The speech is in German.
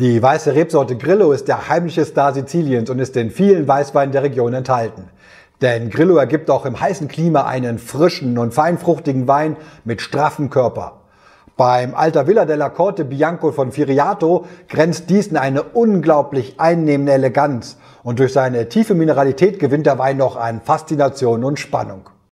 Die weiße Rebsorte Grillo ist der heimliche Star Siziliens und ist in vielen Weißweinen der Region enthalten. Denn Grillo ergibt auch im heißen Klima einen frischen und feinfruchtigen Wein mit straffen Körper. Beim Alta Villa della Corte Bianco von Firiato grenzt dies in eine unglaublich einnehmende Eleganz und durch seine tiefe Mineralität gewinnt der Wein noch an Faszination und Spannung.